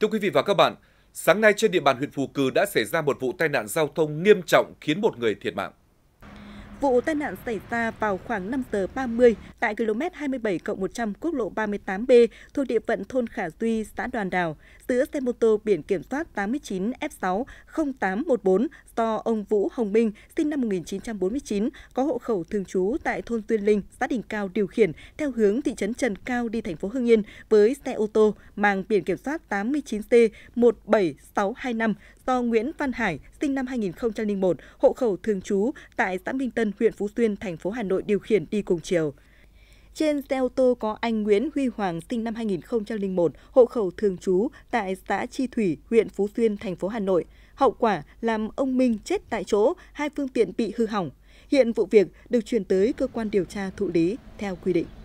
Thưa quý vị và các bạn, sáng nay trên địa bàn huyện Phù cử đã xảy ra một vụ tai nạn giao thông nghiêm trọng khiến một người thiệt mạng. Vụ tai nạn xảy ra vào khoảng 5 giờ 30 tại km 27 100 quốc lộ 38B thuộc địa phận thôn Khả Duy, xã Đoàn Đào, giữa xe mô tô biển kiểm soát 89 F6 0814 do ông Vũ Hồng Minh, sinh năm 1949, có hộ khẩu thường trú tại thôn Tuyên Linh, xã Đình Cao điều khiển theo hướng thị trấn Trần Cao đi thành phố Hưng Yên với xe ô tô mang biển kiểm soát 89C 17625 do Nguyễn Văn Hải, sinh năm 2001, hộ khẩu thường trú tại xã Minh Tân Tân, huyện Phú Xuyên, thành phố Hà Nội điều khiển đi cùng chiều. Trên xe ô tô có anh Nguyễn Huy Hoàng sinh năm 2001, hộ khẩu thường trú tại xã Chi Thủy, huyện Phú Xuyên, thành phố Hà Nội. Hậu quả làm ông Minh chết tại chỗ, hai phương tiện bị hư hỏng. Hiện vụ việc được chuyển tới cơ quan điều tra thụ lý theo quy định.